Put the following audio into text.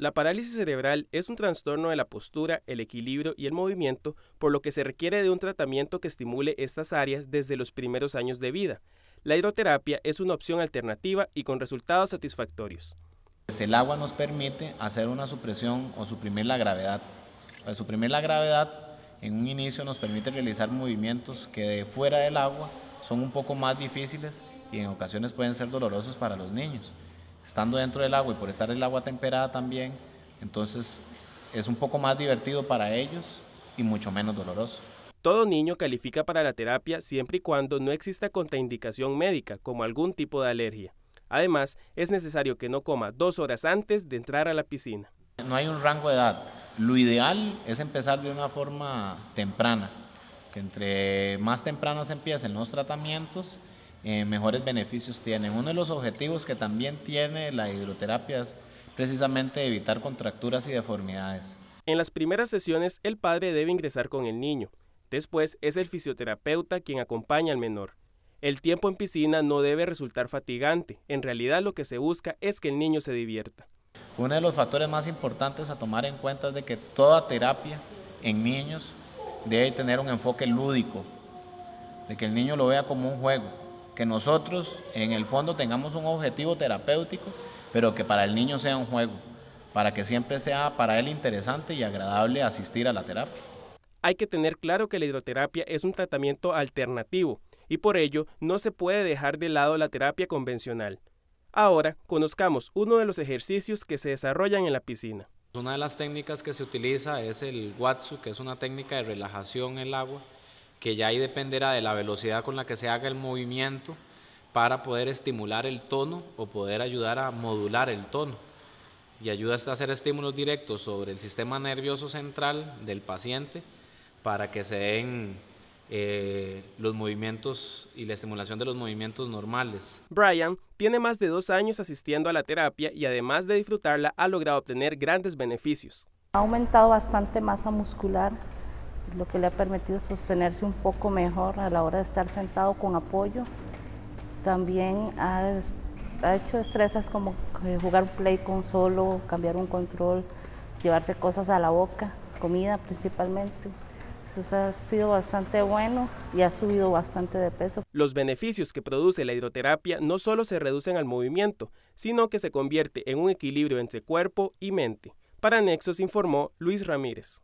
La parálisis cerebral es un trastorno de la postura, el equilibrio y el movimiento, por lo que se requiere de un tratamiento que estimule estas áreas desde los primeros años de vida. La hidroterapia es una opción alternativa y con resultados satisfactorios. El agua nos permite hacer una supresión o suprimir la gravedad. suprimir la gravedad, en un inicio nos permite realizar movimientos que fuera del agua son un poco más difíciles y en ocasiones pueden ser dolorosos para los niños estando dentro del agua y por estar el agua temperada también, entonces es un poco más divertido para ellos y mucho menos doloroso. Todo niño califica para la terapia siempre y cuando no exista contraindicación médica como algún tipo de alergia. Además, es necesario que no coma dos horas antes de entrar a la piscina. No hay un rango de edad. Lo ideal es empezar de una forma temprana, que entre más temprano se empiecen los tratamientos, eh, mejores beneficios tienen. Uno de los objetivos que también tiene la hidroterapia es precisamente evitar contracturas y deformidades. En las primeras sesiones el padre debe ingresar con el niño. Después es el fisioterapeuta quien acompaña al menor. El tiempo en piscina no debe resultar fatigante. En realidad lo que se busca es que el niño se divierta. Uno de los factores más importantes a tomar en cuenta es de que toda terapia en niños debe tener un enfoque lúdico, de que el niño lo vea como un juego, que nosotros en el fondo tengamos un objetivo terapéutico, pero que para el niño sea un juego, para que siempre sea para él interesante y agradable asistir a la terapia. Hay que tener claro que la hidroterapia es un tratamiento alternativo y por ello no se puede dejar de lado la terapia convencional. Ahora conozcamos uno de los ejercicios que se desarrollan en la piscina. Una de las técnicas que se utiliza es el watsu, que es una técnica de relajación en el agua que ya ahí dependerá de la velocidad con la que se haga el movimiento para poder estimular el tono o poder ayudar a modular el tono. Y ayuda hasta a hacer estímulos directos sobre el sistema nervioso central del paciente para que se den eh, los movimientos y la estimulación de los movimientos normales. Brian tiene más de dos años asistiendo a la terapia y además de disfrutarla ha logrado obtener grandes beneficios. Ha aumentado bastante masa muscular, lo que le ha permitido sostenerse un poco mejor a la hora de estar sentado con apoyo. También ha, hecho destrezas como jugar play con solo, cambiar un control, llevarse cosas a la boca, comida principalmente. Entonces ha sido bastante bueno y ha subido bastante de peso. Los beneficios que produce la hidroterapia no solo se reducen al movimiento, sino que se convierte en un equilibrio entre cuerpo y mente. Para Nexos informó Luis Ramírez.